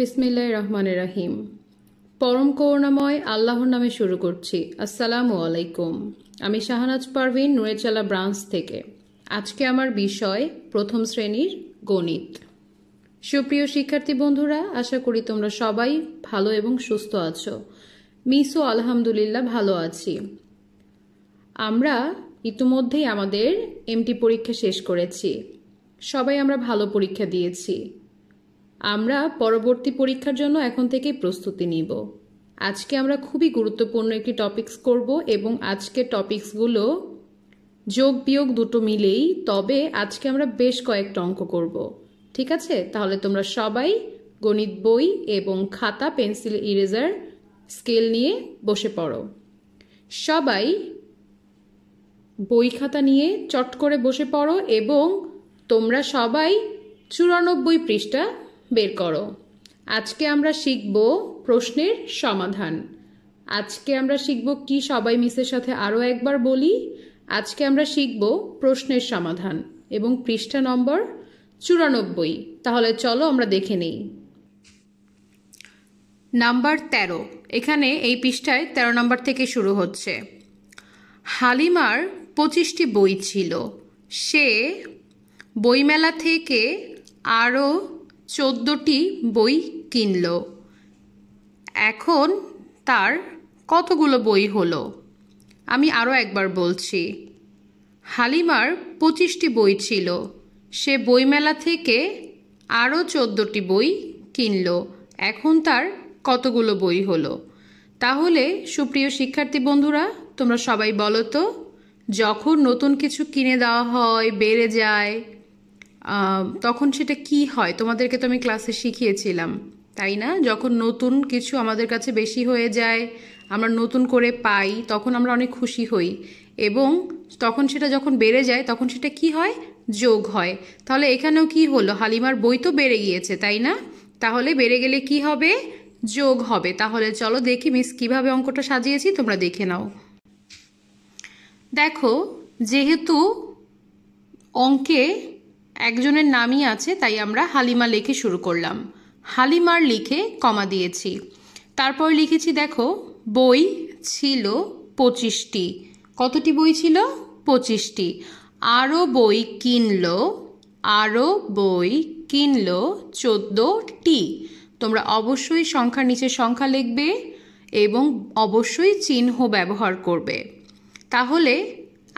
বিসমিল্লাহ রহমান রাহিম পরম করুণাময় আল্লাহর নামে শুরু করছি আসসালামু আলাইকুম আমি শাহনাজ পারভিন নুরেচালা ব্রাঞ্চ থেকে আজকে আমার বিষয় প্রথম শ্রেণীর গণিত সুপ্রিয় শিক্ষার্থী বন্ধুরা আশা করি তোমরা সবাই ভালো এবং সুস্থ আছো মিসও আলহামদুলিল্লাহ ভালো আছি আমরা ইতিমধ্যেই আমাদের এমটি পরীক্ষা শেষ করেছি সবাই আমরা ভালো পরীক্ষা দিয়েছি আমরা পরবর্তী পরীক্ষার জন্য এখন থেকেই প্রস্তুতি নিব আজকে আমরা খুবই গুরুত্বপূর্ণ একটি টপিক্স করব এবং আজকের টপিক্সগুলো যোগ বিয়োগ দুটো মিলেই তবে আজকে আমরা বেশ কয়েকটা অঙ্ক করব ঠিক আছে তাহলে তোমরা সবাই গণিত বই এবং খাতা পেন্সিল ইরেজার স্কেল নিয়ে বসে পড়ো সবাই বই খাতা নিয়ে চট করে বসে পড়ো এবং তোমরা সবাই চুরানব্বই পৃষ্ঠা বের করো আজকে আমরা শিখব প্রশ্নের সমাধান আজকে আমরা শিখব কি সবাই মিসের সাথে আরও একবার বলি আজকে আমরা শিখব প্রশ্নের সমাধান এবং পৃষ্ঠা নম্বর চুরানব্বই তাহলে চলো আমরা দেখে নেই নাম্বার তেরো এখানে এই পৃষ্ঠায় ১৩ নম্বর থেকে শুরু হচ্ছে হালিমার পঁচিশটি বই ছিল সে বইমেলা থেকে আরও চোদ্দোটি বই কিনল এখন তার কতগুলো বই হলো আমি আরও একবার বলছি হালিমার পঁচিশটি বই ছিল সে বইমেলা থেকে আরও চোদ্দোটি বই কিনল এখন তার কতগুলো বই হলো তাহলে সুপ্রিয় শিক্ষার্থী বন্ধুরা তোমরা সবাই বলো তো যখন নতুন কিছু কিনে দেওয়া হয় বেড়ে যায় তখন সেটা কি হয় তোমাদেরকে তো আমি ক্লাসে শিখিয়েছিলাম তাই না যখন নতুন কিছু আমাদের কাছে বেশি হয়ে যায় আমরা নতুন করে পাই তখন আমরা অনেক খুশি হই এবং তখন সেটা যখন বেড়ে যায় তখন সেটা কি হয় যোগ হয় তাহলে এখানেও কি হলো হালিমার বই তো বেড়ে গিয়েছে তাই না তাহলে বেড়ে গেলে কি হবে যোগ হবে তাহলে চলো দেখি মিস কিভাবে অঙ্কটা সাজিয়েছি তোমরা দেখে নাও দেখো যেহেতু অঙ্কে একজনের নামই আছে তাই আমরা হালিমা লিখে শুরু করলাম হালিমার লিখে কমা দিয়েছি তারপর লিখেছি দেখো বই ছিল পঁচিশটি কতটি বই ছিল পঁচিশটি আরও বই কিনল আরও বই কিনল চোদ্দোটি তোমরা অবশ্যই সংখ্যার নিচে সংখ্যা লিখবে এবং অবশ্যই চিহ্ন ব্যবহার করবে তাহলে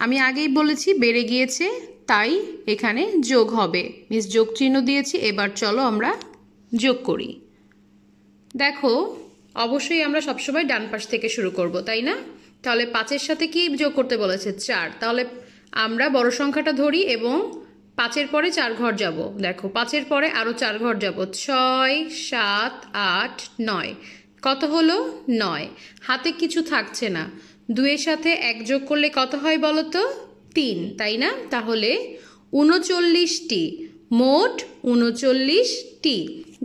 আমি আগেই বলেছি বেড়ে গিয়েছে তাই এখানে যোগ হবে মিস যোগ চিহ্ন দিয়েছি এবার চলো আমরা যোগ করি দেখো অবশ্যই আমরা সবসময় ডান পাশ থেকে শুরু করব তাই না তাহলে পাঁচের সাথে কি যোগ করতে বলেছে চার তাহলে আমরা বড় সংখ্যাটা ধরি এবং পাঁচের পরে চার ঘর যাব দেখো পাঁচের পরে আরও চার ঘর যাব ছয় সাত আট নয় কত হলো নয় হাতে কিছু থাকছে না দুয়ের সাথে এক যোগ করলে কত হয় বলো তো তিন তাই না তাহলে উনচল্লিশটি মোট উনচল্লিশটি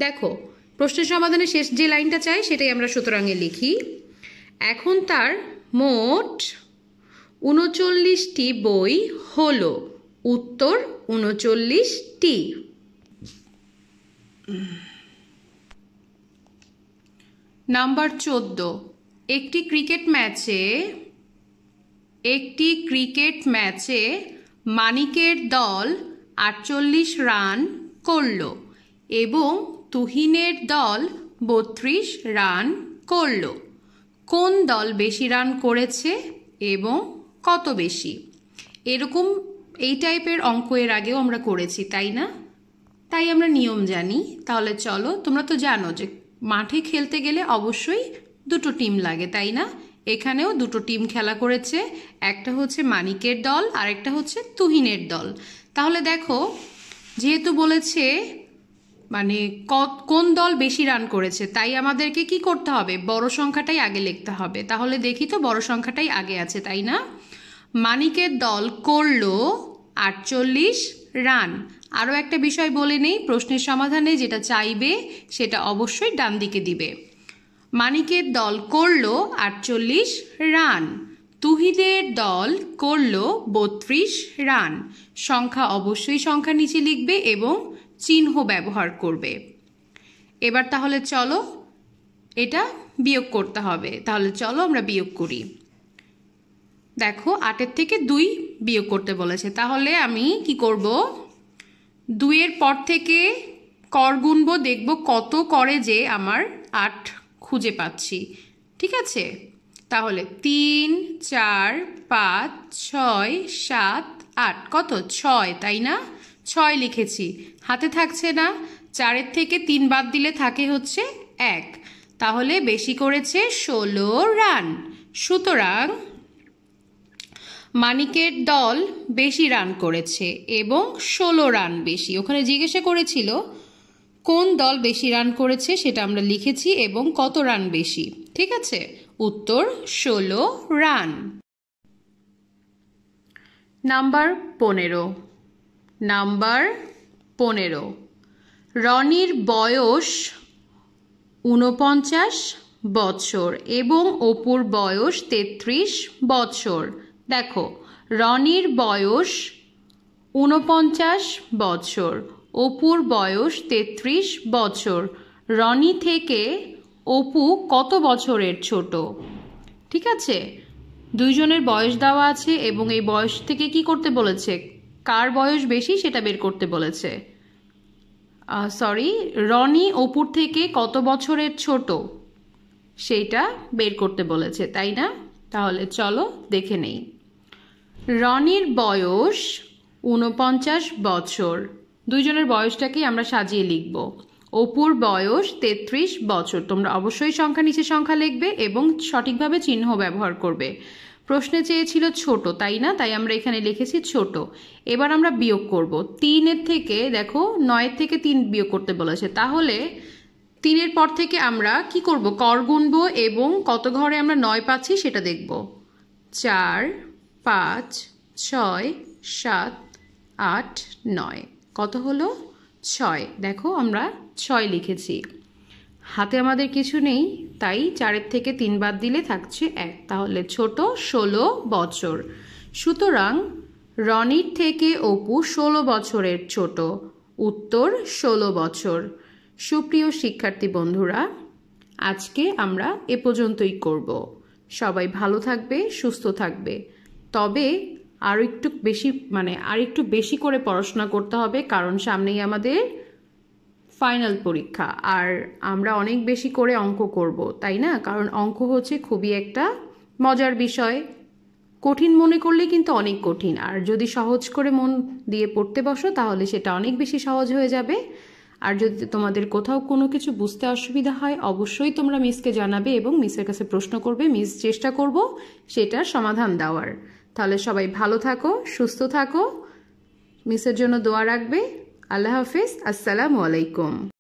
দেখো প্রশ্নের সমাধানে শেষ যে লাইনটা চাই সেটাই আমরা সুতরাংয়ে লিখি এখন তার মোট উনচল্লিশটি বই হল উত্তর উনচল্লিশটি নাম্বার চোদ্দ একটি ক্রিকেট ম্যাচে একটি ক্রিকেট ম্যাচে মানিকের দল আটচল্লিশ রান করল এবং তুহিনের দল বত্রিশ রান করল কোন দল বেশি রান করেছে এবং কত বেশি এরকম এই টাইপের অঙ্ক এর আগেও আমরা করেছি তাই না তাই আমরা নিয়ম জানি তাহলে চলো তোমরা তো জানো যে মাঠে খেলতে গেলে অবশ্যই দুটো টিম লাগে তাই না এখানেও দুটো টিম খেলা করেছে একটা হচ্ছে মানিকের দল আর একটা হচ্ছে তুহিনের দল তাহলে দেখো যেহেতু বলেছে মানে কোন দল বেশি রান করেছে তাই আমাদেরকে কি করতে হবে বড় সংখ্যাটাই আগে লিখতে হবে তাহলে দেখি তো বড় সংখ্যাটাই আগে আছে তাই না মানিকের দল করল আটচল্লিশ রান আরও একটা বিষয় বলে নেই প্রশ্নের সমাধানে যেটা চাইবে সেটা অবশ্যই ডান দিকে দিবে মানিকের দল করল আটচল্লিশ রান তুহিদের দল করল বত্রিশ রান সংখ্যা অবশ্যই সংখ্যা নিচে লিখবে এবং চিহ্ন ব্যবহার করবে এবার তাহলে চলো এটা বিয়োগ করতে হবে তাহলে চলো আমরা বিয়োগ করি দেখো আটের থেকে দুই বিয়োগ করতে বলেছে তাহলে আমি কি করব দুইয়ের পর থেকে কর গুনবো দেখব কত করে যে আমার আট খুঁজে পাচ্ছি ঠিক আছে তাহলে তিন চার পাঁচ ছয় সাত আট কত ছয় তাই না ছয় লিখেছি হাতে থাকছে না চারের থেকে তিন বাদ দিলে থাকে হচ্ছে এক তাহলে বেশি করেছে ষোলো রান সুতরাং মানিকের দল বেশি রান করেছে এবং ষোলো রান বেশি ওখানে জিজ্ঞেস করেছিল কোন দল বেশি রান করেছে সেটা আমরা লিখেছি এবং কত রান বেশি ঠিক আছে উত্তর ষোলো রান নাম্বার পনেরো নাম্বার পনেরো রনির বয়স ঊনপঞ্চাশ বছর এবং অপুর বয়স তেত্রিশ বছর দেখো রনির বয়স ঊনপঞ্চাশ বছর অপুর বয়স তেত্রিশ বছর রনি থেকে অপু কত বছরের ছোট ঠিক আছে দুইজনের বয়স দেওয়া আছে এবং এই বয়স থেকে কি করতে বলেছে কার বয়স বেশি সেটা বের করতে বলেছে সরি রনি অপুর থেকে কত বছরের ছোট সেইটা বের করতে বলেছে তাই না তাহলে চলো দেখে নেই রনির বয়স ঊনপঞ্চাশ বছর দুইজনের বয়সটাকেই আমরা সাজিয়ে লিখব অপুর বয়স তেত্রিশ বছর তোমরা অবশ্যই সংখ্যা নিচে সংখ্যা লিখবে এবং সঠিকভাবে চিহ্ন ব্যবহার করবে প্রশ্নে চেয়েছিল ছোট তাই না তাই আমরা এখানে লিখেছি ছোট এবার আমরা বিয়োগ করব তিনের থেকে দেখো নয়ের থেকে তিন বিয়োগ করতে বলেছে তাহলে তিনের পর থেকে আমরা কি করব কর গুনব এবং কত ঘরে আমরা নয় পাচ্ছি সেটা দেখব চার পাঁচ ছয় সাত আট নয় কত হলো ছয় দেখো আমরা ছয় লিখেছি হাতে আমাদের কিছু নেই তাই চারের থেকে তিন বাদ দিলে থাকছে এক তাহলে ছোট ষোলো বছর সুতরাং রনির থেকে অপু ষোলো বছরের ছোট উত্তর ষোলো বছর সুপ্রিয় শিক্ষার্থী বন্ধুরা আজকে আমরা এ পর্যন্তই করব সবাই ভালো থাকবে সুস্থ থাকবে তবে আরও একটু বেশি মানে আর একটু বেশি করে পড়াশোনা করতে হবে কারণ সামনেই আমাদের ফাইনাল পরীক্ষা আর আমরা অনেক বেশি করে অঙ্ক করব তাই না কারণ অঙ্ক হচ্ছে খুবই একটা মজার বিষয় কঠিন মনে করলে কিন্তু অনেক কঠিন আর যদি সহজ করে মন দিয়ে পড়তে বসো তাহলে সেটা অনেক বেশি সহজ হয়ে যাবে আর যদি তোমাদের কোথাও কোনো কিছু বুঝতে অসুবিধা হয় অবশ্যই তোমরা মিসকে জানাবে এবং মিসের কাছে প্রশ্ন করবে মিস চেষ্টা করব সেটার সমাধান দেওয়ার তাহলে সবাই ভালো থাকো সুস্থ থাকো মিসের জন্য দোয়া রাখবে আল্লাহ হাফিজ আসসালামু আলাইকুম